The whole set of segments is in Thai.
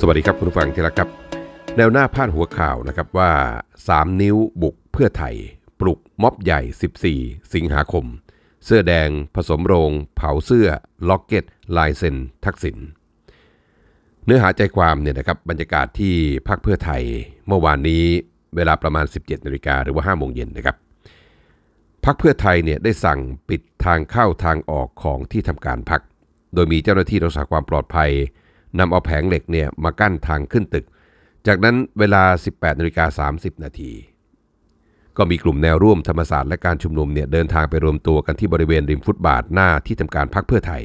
สวัสดีครับคุณผู้ฟังที่รักครับ แนวหน้าพาดหัวข่าวนะครับว่า 3 นิ้วบุกเพื่อไทยปลุกม็อบใหญ่ 14 สิงหาคม เสื้อแดงผสมโรง เผาเสื้อ ล็อกเก็ต ลายเซ็นทักษิณเนื้อหาใจความเนี่ยนะครับบรรยากาศที่พักเพื่อไทยเมื่อวานนี้เวลาประมาณ 17นาฬิกาหรือว่า 5 โมงเย็นนะครับพักเพื่อไทยเนี่ยได้สั่งปิดทางเข้าทางออกของที่ทำการพักโดยมีเจ้าหน้าที่รักษาความปลอดภัยนำเอาแผงเหล็กเนี่ยมากั้นทางขึ้นตึก จากนั้นเวลา 18 นาฬิกา30 นาที ก็มีกลุ่มแนวร่วมธรรมศาสตร์และการชุมนุมเนี่ยเดินทางไปรวมตัวกันที่บริเวณริมฟุตบาทหน้าที่ทำการพักเพื่อไทย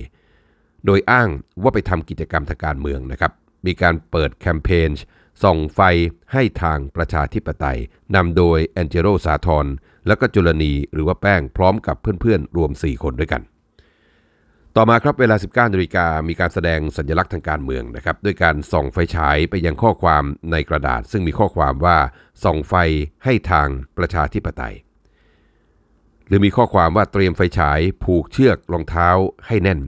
โดยอ้างว่าไปทำกิจกรรมทางการเมืองนะครับ มีการเปิดแคมเปญส่องไฟให้ทางประชาธิปไตยนำโดยแอนเจโรสาทรและก็จุลนีหรือว่าแป้งพร้อมกับเพื่อนๆรวม4คนด้วยกันต่อมาครับเวลา19นาฬิกา มีการแสดงสัญลักษณ์ทางการเมืองนะครับ ด้วยการส่องไฟฉายไปยังข้อความในกระดาษ ซึ่งมีข้อความว่า ส่องไฟให้ทางประชาธิปไตย หรือมีข้อความว่าเตรียมไฟฉายผูกเชือกรองเท้าให้แน่น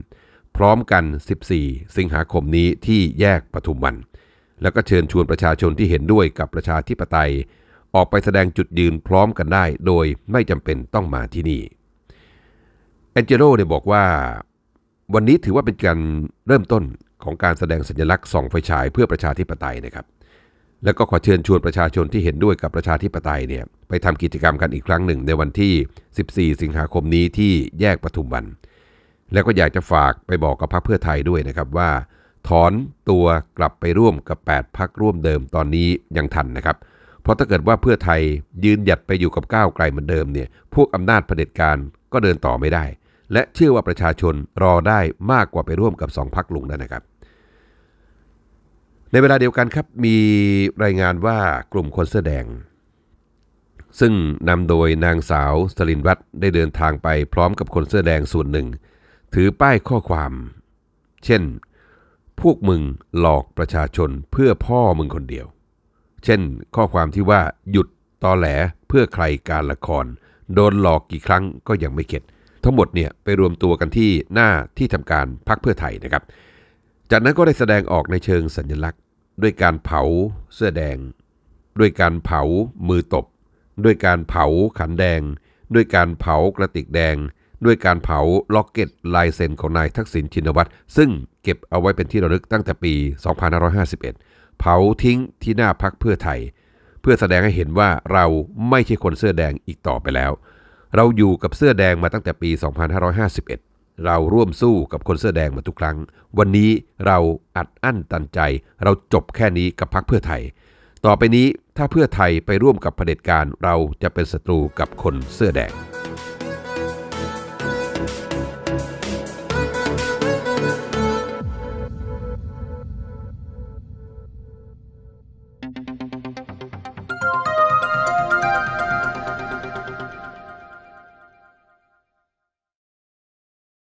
พร้อมกัน 14 สิงหาคมนี้ที่แยกปทุมวัน แล้วก็เชิญชวนประชาชนที่เห็นด้วยกับประชาธิปไตย ออกไปแสดงจุดยืนพร้อมกันได้ โดยไม่จำเป็นต้องมาที่นี่แอนเจโลได้บอกว่าวันนี้ถือว่าเป็นการเริ่มต้นของการแสดงสัญลักษณ์ส่องไฟฉาย เพื่อประชาธิปไตยนะครับ แล้วก็ขอเชิญชวนประชาชนที่เห็นด้วยกับประชาธิปไตยเนี่ยไปทำกิจกรรมกันอีกครั้งหนึ่งในวันที่ 14 สิงหาคมนี้ที่แยกปทุมวัน แล้วก็อยากจะฝากไปบอกกับพรรคเพื่อไทยด้วยนะครับว่าถอนตัวกลับไปร่วมกับ8พักร่วมเดิมตอนนี้ยังทันนะครับ เพราะถ้าเกิดว่าเพื่อไทยยืนหยัดไปอยู่กับก้าวไกลเหมือนเดิมเนี่ยพวกอำนาจเผด็จการก็เดินต่อไม่ได้และเชื่อว่าประชาชนรอได้มากกว่าไปร่วมกับสองพักลุงนั่นนะครับ ในเวลาเดียวกันครับมีรายงานว่ากลุ่มคนเสื้อแดง ซึ่งนำโดยนางสาวสลินวัตรได้เดินทางไปพร้อมกับคนเสื้อแดงส่วนหนึ่ง ถือป้ายข้อความ เช่น พวกมึงหลอกประชาชนเพื่อพ่อมึงคนเดียว เช่น ข้อความที่ว่าหยุดตอแหลเพื่อใครการละคร โดนหลอกกี่ครั้งก็ยังไม่เข็ดทั้งหมดเนี่ยไปรวมตัวกันที่หน้าที่ทำการพักเพื่อไทยนะครับ จากนั้นก็ได้แสดงออกในเชิงสัญลักษณ์ ด้วยการเผาเสื้อแดง ด้วยการเผามือตบ ด้วยการเผาขันแดง ด้วยการเผากระติกแดง ด้วยการเผาล็อกเก็ตลายเซ็นของนายทักษิณชินวัตรซึ่งเก็บเอาไว้เป็นที่ระลึกตั้งแต่ปี 2551 เผาทิ้งที่หน้าพักเพื่อไทยเพื่อแสดงให้เห็นว่าเราไม่ใช่คนเสื้อแดงอีกต่อไปแล้วเราอยู่กับเสื้อแดงมาตั้งแต่ปี 2551 เราร่วมสู้กับคนเสื้อแดงมาทุกครั้ง วันนี้เราอัดอั้นตันใจ เราจบแค่นี้กับพักเพื่อไทย ต่อไปนี้ถ้าเพื่อไทยไปร่วมกับเผด็จการ เราจะเป็นศัตรูกับคนเสื้อแดง